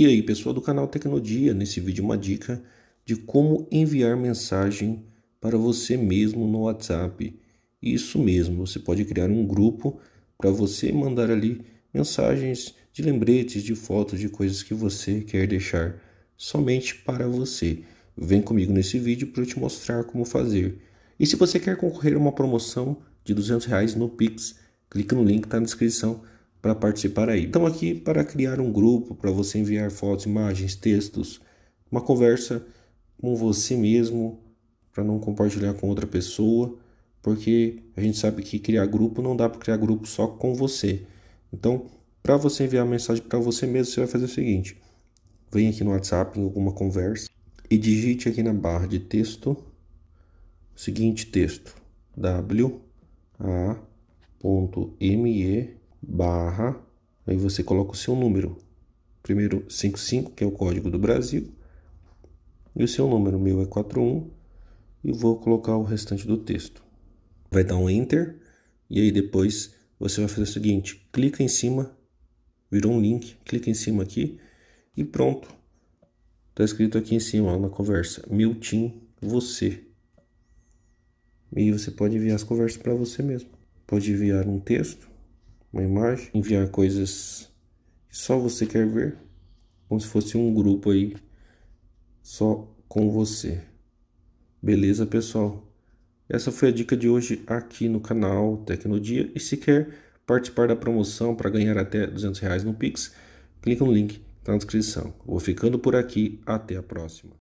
E aí, pessoal do canal Tecnodia, nesse vídeo uma dica de como enviar mensagem para você mesmo no WhatsApp. Isso mesmo, você pode criar um grupo para você mandar ali mensagens de lembretes, de fotos, de coisas que você quer deixar somente para você. Vem comigo nesse vídeo para eu te mostrar como fazer. E se você quer concorrer a uma promoção de R$ 200 no Pix, clique no link que está na descrição para participar aí. Estamos aqui para criar um grupo, para você enviar fotos, imagens, textos, uma conversa com você mesmo, para não compartilhar com outra pessoa, porque a gente sabe que criar grupo não dá para criar grupo só com você. Então, para você enviar mensagem para você mesmo, você vai fazer o seguinte: vem aqui no WhatsApp em alguma conversa e digite aqui na barra de texto o seguinte texto: w a.me barra, aí você coloca o seu número. Primeiro 55, que é o código do Brasil, e o seu número, meu é 41, e vou colocar o restante do texto. Vai dar um enter e aí depois você vai fazer o seguinte, clica em cima, virou um link, clica em cima aqui e pronto. Tá escrito aqui em cima ó, na conversa, meu team, você. E você pode enviar as conversas para você mesmo. Pode enviar um texto, uma imagem, enviar coisas que só você quer ver, como se fosse um grupo aí só com você. Beleza, pessoal? Essa foi a dica de hoje aqui no canal Tecnodia. E se quer participar da promoção para ganhar até 200 reais no Pix, clica no link tá na descrição. Vou ficando por aqui. Até a próxima.